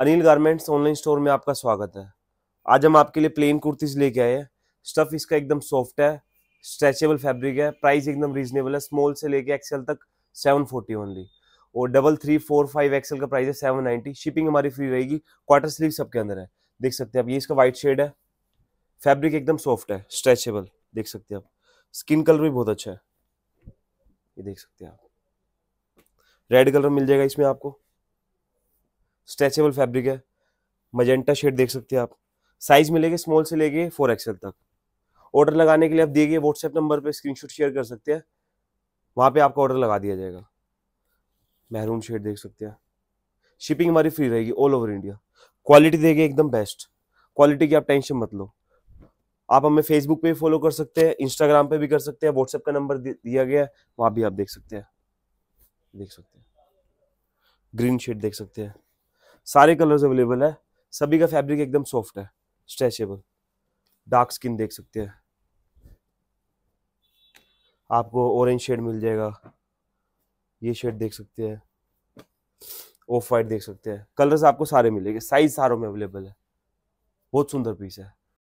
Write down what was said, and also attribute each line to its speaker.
Speaker 1: Anil garments online store में आपका स्वागत है आज हम आपके लिए प्लेन कुर्तीज़ लेके आए हैं स्टफ़ इसका एकदम सॉफ्ट है स्ट्रेचेबल फैब्रिक है प्राइस एकदम रीजनेबल है स्मॉल से लेके एक्सेल तक सेवन फोर्टी ओनली और double three four five XL का प्राइस है सेवन नाइन्टी शिपिंग हमारी फ्री रहेगी क्वार्टर स्लीव सबके अंदर है देख सकते हैं आप ये इसका वाइट शेड है फैब्रिक एकदम सॉफ्ट है स्ट्रेचेबल देख सकते हैं आप स्किन कलर भी बहुत अच्छा है ये देख सकते हैं आप रेड कलर मिल जाएगा इसमें आपको स्ट्रेचेबल फैब्रिक है मजेंटा शेड देख सकते हैं आप साइज मिलेंगे स्मॉल से लेके फोर एक्सएल तक ऑर्डर लगाने के लिए आप दिए गए व्हाट्सएप नंबर पर स्क्रीनशॉट शेयर कर सकते हैं वहाँ पे आपका ऑर्डर लगा दिया जाएगा महरून शेड देख सकते हैं शिपिंग हमारी फ्री रहेगी ऑल ओवर इंडिया क्वालिटी देगी एकदम बेस्ट क्वालिटी की आप टेंशन मत लो आप हमें फेसबुक पे फॉलो कर सकते हैं इंस्टाग्राम पे भी कर सकते हैं व्हाट्सएप का नंबर दिया गया है वहाँ भी आप देख सकते हैं देख सकते हैं ग्रीन शेड देख सकते हैं सारे कलर्स अवेलेबल है सभी का फैब्रिक एकदम सॉफ्ट है स्ट्रेचेबल डार्क स्किन देख सकते हैं आपको ऑरेंज शेड मिल जाएगा ये शेड देख सकते हैं ऑफ वाइट देख सकते हैं कलर्स आपको सारे मिलेंगे साइज सारों में अवेलेबल है बहुत सुंदर पीस है